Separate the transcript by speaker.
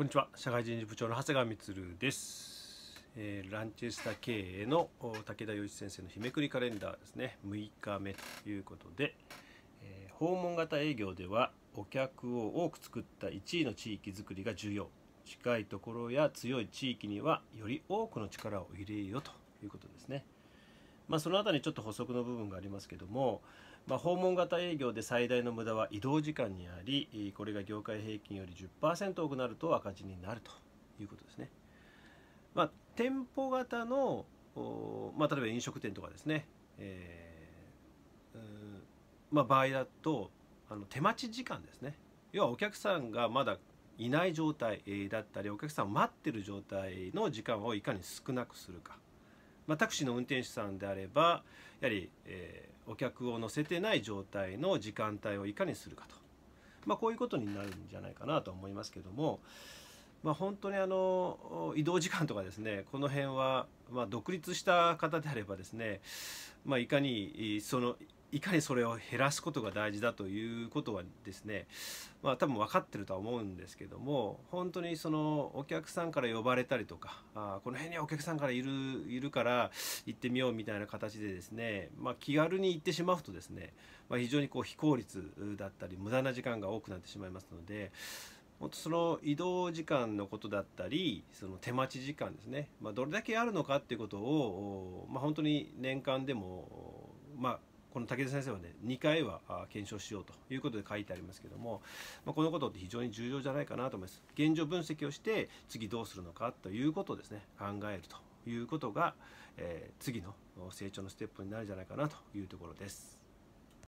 Speaker 1: こんにちは社会人事部長の長谷川充です、えー、ランチェスター経営の武田洋一先生の日めくりカレンダーですね6日目ということで、えー、訪問型営業ではお客を多く作った1位の地域づくりが重要近いところや強い地域にはより多くの力を入れようということですね。まあ、そのたりちょっと補足の部分がありますけども、まあ、訪問型営業で最大の無駄は移動時間にありこれが業界平均より10%多くなると赤字になるということですね。まあ、店舗型の、まあ、例えば飲食店とかですね、えーまあ、場合だとあの手待ち時間ですね要はお客さんがまだいない状態だったりお客さんを待ってる状態の時間をいかに少なくするかまあ、タクシーの運転手さんであればやはり、えー、お客を乗せてない状態の時間帯をいかにするかと、まあ、こういうことになるんじゃないかなと思いますけども、まあ、本当にあの移動時間とかですねこの辺は、ま独立した方であればですね、まいかにそのいかにそれを減らすことが大事だということはですねまあ多分分かってるとは思うんですけども本当にそのお客さんから呼ばれたりとかあこの辺にはお客さんからいるいるから行ってみようみたいな形でですね、まあ、気軽に行ってしまうとですね、まあ、非常にこう非効率だったり無駄な時間が多くなってしまいますので。本当その移動時間のことだったりその手待ち時間ですね、まあ、どれだけあるのかっていうことを、まあ、本当に年間でも、まあ、この武田先生はね2回は検証しようということで書いてありますけども、まあ、このことって非常に重要じゃないかなと思います現状分析をして次どうするのかということをですね考えるということが、えー、次の成長のステップになるんじゃないかなというところです。